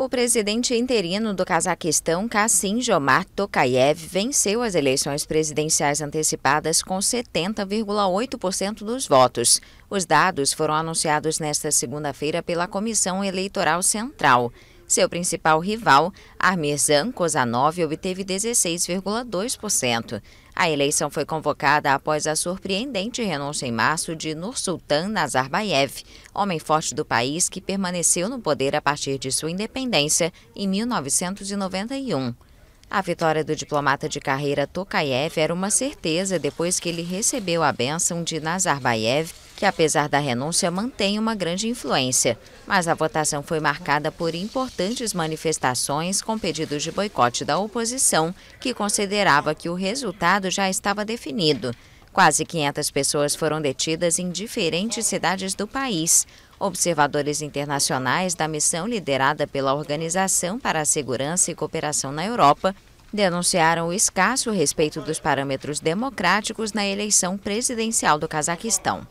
O presidente interino do Cazaquistão, Kassim Jomar Tokayev, venceu as eleições presidenciais antecipadas com 70,8% dos votos. Os dados foram anunciados nesta segunda-feira pela Comissão Eleitoral Central. Seu principal rival, Armirzan Kozanov, obteve 16,2%. A eleição foi convocada após a surpreendente renúncia em março de Nursultan Nazarbayev, homem forte do país que permaneceu no poder a partir de sua independência em 1991. A vitória do diplomata de carreira Tokayev era uma certeza depois que ele recebeu a bênção de Nazarbayev, que apesar da renúncia mantém uma grande influência. Mas a votação foi marcada por importantes manifestações com pedidos de boicote da oposição, que considerava que o resultado já estava definido. Quase 500 pessoas foram detidas em diferentes cidades do país. Observadores internacionais da missão liderada pela Organização para a Segurança e Cooperação na Europa denunciaram o escasso respeito dos parâmetros democráticos na eleição presidencial do Cazaquistão.